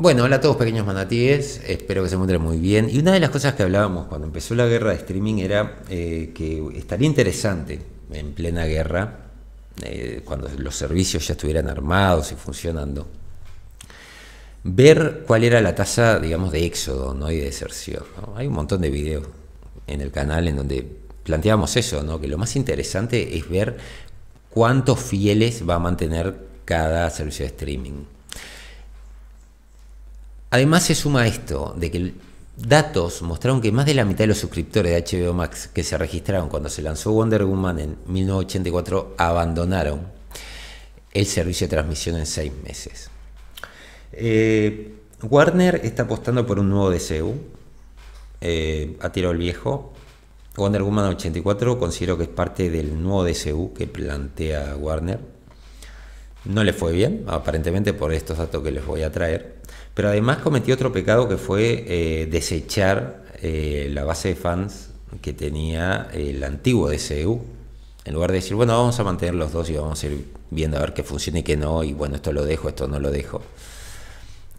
Bueno, hola a todos pequeños manatíes, espero que se encuentren muy bien. Y una de las cosas que hablábamos cuando empezó la guerra de streaming era eh, que estaría interesante en plena guerra, eh, cuando los servicios ya estuvieran armados y funcionando, ver cuál era la tasa, digamos, de éxodo ¿no? y de deserción. Hay un montón de videos en el canal en donde planteábamos eso, ¿no? que lo más interesante es ver cuántos fieles va a mantener cada servicio de streaming. Además se suma esto de que datos mostraron que más de la mitad de los suscriptores de HBO Max que se registraron cuando se lanzó Wonder Woman en 1984 abandonaron el servicio de transmisión en seis meses. Eh, Warner está apostando por un nuevo DCU, eh, a tiro el viejo. Wonder Woman 84 considero que es parte del nuevo DCU que plantea Warner no le fue bien, aparentemente por estos datos que les voy a traer, pero además cometió otro pecado que fue eh, desechar eh, la base de fans que tenía eh, el antiguo DCU. En lugar de decir, bueno, vamos a mantener los dos y vamos a ir viendo a ver qué funciona y qué no, y bueno, esto lo dejo, esto no lo dejo.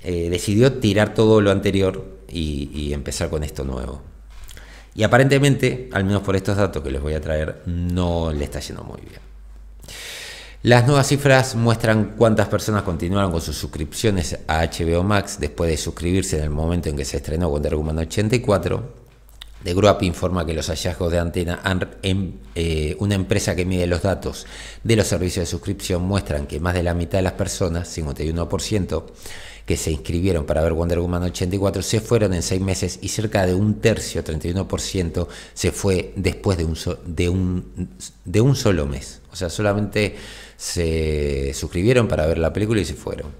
decidió tirar todo lo anterior y, y empezar con esto nuevo. Y aparentemente, al menos por estos datos que les voy a traer, no le está yendo muy bien. Las nuevas cifras muestran cuántas personas continuaron con sus suscripciones a HBO Max después de suscribirse en el momento en que se estrenó Wonder Woman 84. The Group informa que los hallazgos de Antena, em, eh, una empresa que mide los datos de los servicios de suscripción, muestran que más de la mitad de las personas, 51%, que se inscribieron para ver Wonder Woman 84 se fueron en seis meses y cerca de un tercio, 31%, se fue después de un, de un solo mes. O sea, solamente se suscribieron para ver la película y se fueron.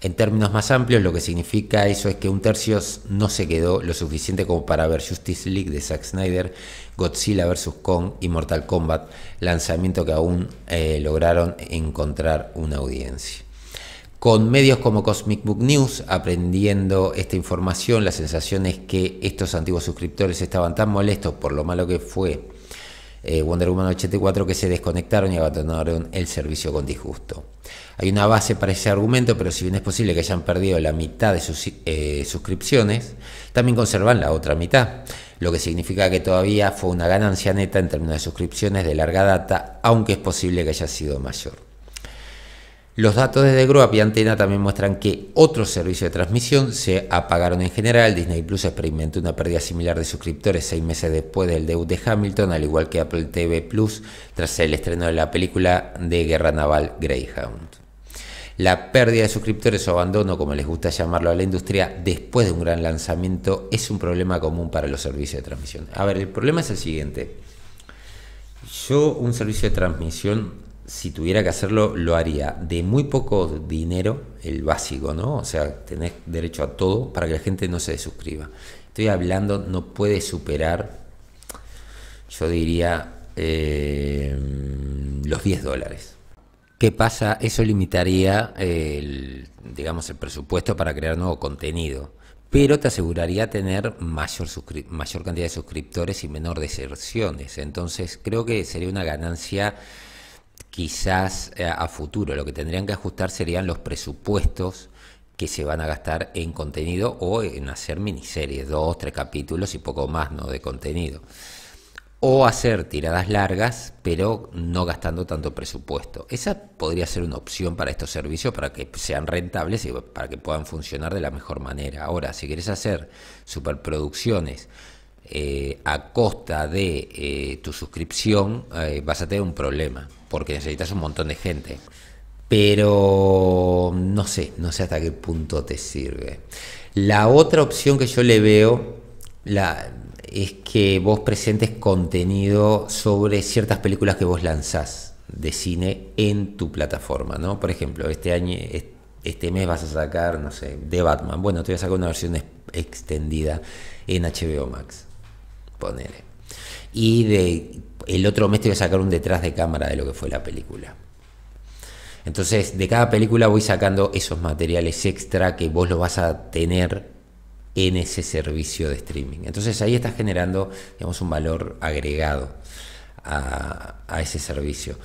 En términos más amplios, lo que significa eso es que un tercio no se quedó lo suficiente como para ver Justice League de Zack Snyder, Godzilla vs. Kong y Mortal Kombat, lanzamiento que aún eh, lograron encontrar una audiencia. Con medios como Cosmic Book News, aprendiendo esta información, la sensación es que estos antiguos suscriptores estaban tan molestos por lo malo que fue eh, Wonder Woman 84 que se desconectaron y abandonaron el servicio con disgusto. Hay una base para ese argumento, pero si bien es posible que hayan perdido la mitad de sus eh, suscripciones, también conservan la otra mitad, lo que significa que todavía fue una ganancia neta en términos de suscripciones de larga data, aunque es posible que haya sido mayor. Los datos desde Grup y Antena también muestran que otros servicios de transmisión se apagaron en general. Disney Plus experimentó una pérdida similar de suscriptores seis meses después del debut de Hamilton, al igual que Apple TV Plus tras el estreno de la película de guerra naval Greyhound. La pérdida de suscriptores o abandono, como les gusta llamarlo a la industria, después de un gran lanzamiento es un problema común para los servicios de transmisión. A ver, el problema es el siguiente. Yo un servicio de transmisión si tuviera que hacerlo, lo haría de muy poco dinero, el básico, ¿no? O sea, tener derecho a todo para que la gente no se suscriba Estoy hablando, no puede superar, yo diría, eh, los 10 dólares. ¿Qué pasa? Eso limitaría el, digamos, el presupuesto para crear nuevo contenido, pero te aseguraría tener mayor, mayor cantidad de suscriptores y menor deserciones. Entonces creo que sería una ganancia quizás eh, a futuro lo que tendrían que ajustar serían los presupuestos que se van a gastar en contenido o en hacer miniseries, dos, tres capítulos y poco más ¿no? de contenido. O hacer tiradas largas, pero no gastando tanto presupuesto. Esa podría ser una opción para estos servicios, para que sean rentables y para que puedan funcionar de la mejor manera. Ahora, si quieres hacer superproducciones, eh, a costa de eh, tu suscripción, vas a tener un problema porque necesitas un montón de gente. Pero no sé, no sé hasta qué punto te sirve. La otra opción que yo le veo la, es que vos presentes contenido sobre ciertas películas que vos lanzás de cine en tu plataforma, ¿no? Por ejemplo, este año, este mes vas a sacar, no sé, de Batman. Bueno, te voy a sacar una versión extendida en HBO Max. Ponele. Y el otro mes te voy a sacar un detrás de cámara de lo que fue la película. Entonces, de cada película voy sacando esos materiales extra que vos lo vas a tener en ese servicio de streaming. Entonces ahí estás generando, digamos, un valor agregado a, ese servicio.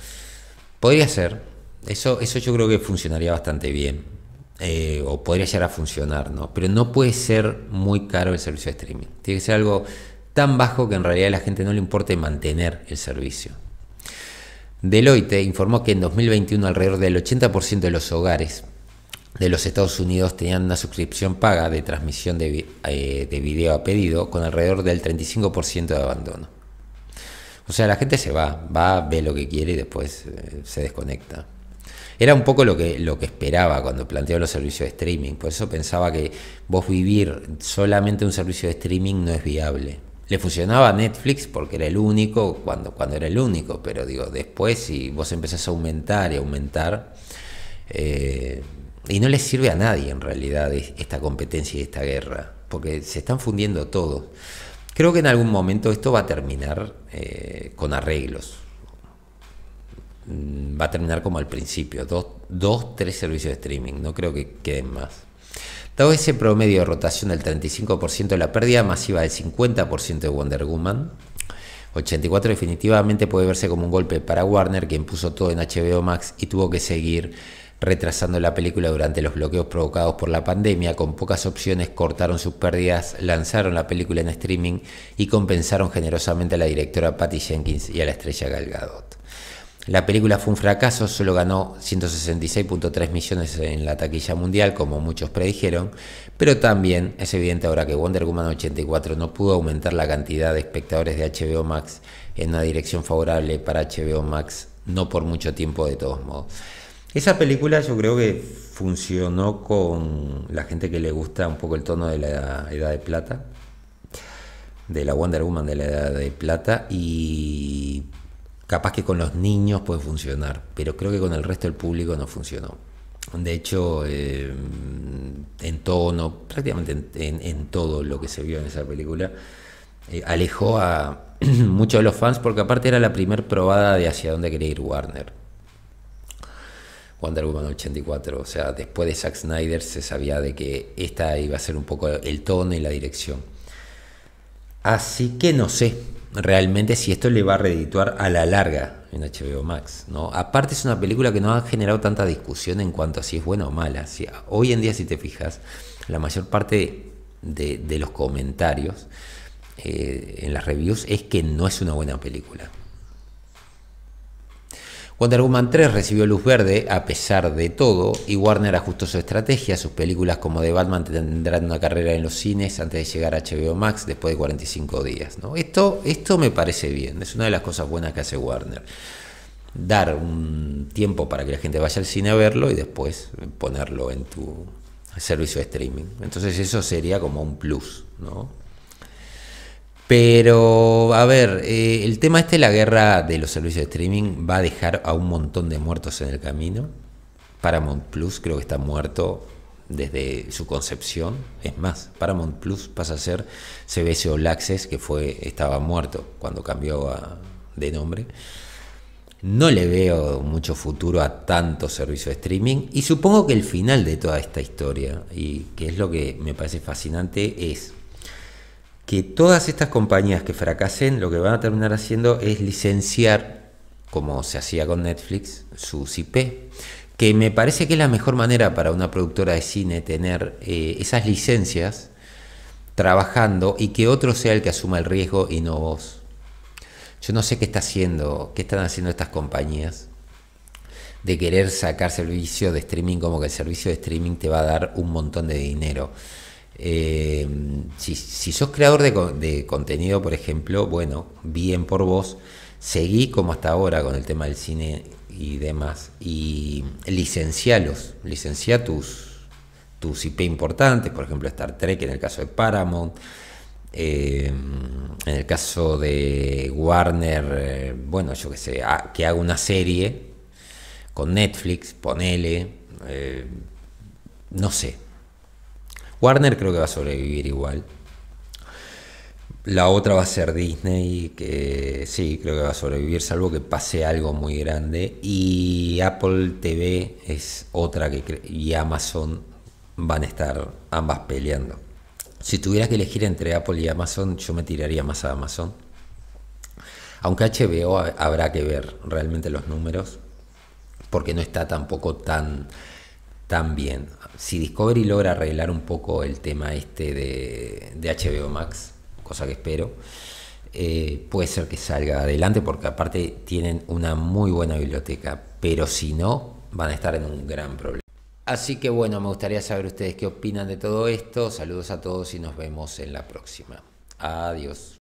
Podría ser, eso, eso yo creo que funcionaría bastante bien, eh, o podría llegar a funcionar, ¿no? Pero no puede ser muy caro el servicio de streaming. Tiene que ser algo tan bajo que en realidad a la gente no le importe mantener el servicio. Deloitte informó que en 2021 alrededor del 80% de los hogares de los Estados Unidos tenían una suscripción paga de transmisión de, eh, video a pedido con alrededor del 35% de abandono. O sea, la gente se va, va, ve lo que quiere y después eh, se desconecta. Era un poco lo que, lo que esperaba cuando planteó los servicios de streaming. Por eso pensaba que vos vivir solamente un servicio de streaming no es viable. Le funcionaba Netflix porque era el único, cuando, cuando era el único, pero digo, después si vos empezás a aumentar y aumentar, eh, y no les sirve a nadie en realidad esta competencia y esta guerra, porque se están fundiendo todos. Creo que en algún momento esto va a terminar eh, con arreglos. Mm, va a terminar como al principio, dos, dos, tres servicios de streaming, no creo que queden más. Dado ese promedio de rotación del 35%, la pérdida masiva del 50% de Wonder Woman 84 definitivamente puede verse como un golpe para Warner, quien puso todo en HBO Max y tuvo que seguir retrasando la película durante los bloqueos provocados por la pandemia, con pocas opciones cortaron sus pérdidas, lanzaron la película en streaming y compensaron generosamente a la directora Patty Jenkins y a la estrella Gal Gadot. La película fue un fracaso, solo ganó 166.3 millones en la taquilla mundial, como muchos predijeron, pero también es evidente ahora que Wonder Woman 84 no pudo aumentar la cantidad de espectadores de HBO Max en una dirección favorable para HBO Max, no por mucho tiempo de todos modos. Esa película yo creo que funcionó con la gente que le gusta un poco el tono de la Edad de Plata, de la Wonder Woman de la Edad de Plata, y Capaz que con los niños puede funcionar, pero creo que con el resto del público no funcionó. De hecho, eh, en tono, prácticamente en, todo lo que se vio en esa película, eh, alejó a muchos de los fans porque aparte era la primer probada de hacia dónde quería ir Warner. Wonder Woman 84, o sea, después de Zack Snyder se sabía de que esta iba a ser un poco el tono y la dirección. Así que no sé, realmente si esto le va a redituar a la larga en HBO Max. ¿no? Aparte es una película que no ha generado tanta discusión en cuanto a si es buena o mala. Si, hoy en día, si te fijas, la mayor parte de, los comentarios eh, en las reviews es que no es una buena película. Wonder Woman 3 recibió luz verde a pesar de todo y Warner ajustó su estrategia. Sus películas como The Batman tendrán una carrera en los cines antes de llegar a HBO Max después de 45 días. Esto, esto me parece bien, es una de las cosas buenas que hace Warner. Dar un tiempo para que la gente vaya al cine a verlo y después ponerlo en tu servicio de streaming. Entonces eso sería como un plus, ¿no? Pero, a ver, eh, el tema este, la guerra de los servicios de streaming, va a dejar a un montón de muertos en el camino. Paramount Plus creo que está muerto desde su concepción. Es más, Paramount Plus pasa a ser CBS All Access, que fue, estaba muerto cuando cambió de nombre. No le veo mucho futuro a tanto servicio de streaming y supongo que el final de toda esta historia, y que es lo que me parece fascinante, es que todas estas compañías que fracasen lo que van a terminar haciendo es licenciar, como se hacía con Netflix, sus IP, que me parece que es la mejor manera para una productora de cine tener eh, esas licencias trabajando y que otro sea el que asuma el riesgo y no vos. Yo no sé qué está haciendo, qué están haciendo estas compañías de querer sacar servicio de streaming como que el servicio de streaming te va a dar un montón de dinero. Eh, si, sos creador de, contenido, por ejemplo, bueno, bien por vos, seguí como hasta ahora con el tema del cine y demás, y licencialos, licencia tus, tus IP importantes, por ejemplo Star Trek en el caso de Paramount, eh, en el caso de Warner, eh, bueno, yo que sé, que haga una serie con Netflix, ponele, no sé, Warner creo que va a sobrevivir igual. La otra va a ser Disney, que sí, creo que va a sobrevivir, salvo que pase algo muy grande. Y Apple TV es otra que y Amazon van a estar ambas peleando. Si tuviera que elegir entre Apple y Amazon, yo me tiraría más a Amazon. Aunque HBO habrá que ver realmente los números, porque no está tampoco tan también. Si Discovery logra arreglar un poco el tema este de, HBO Max, cosa que espero, eh, puede ser que salga adelante porque aparte tienen una muy buena biblioteca, pero si no, van a estar en un gran problema. Así que bueno, me gustaría saber ustedes qué opinan de todo esto. Saludos a todos y nos vemos en la próxima. Adiós.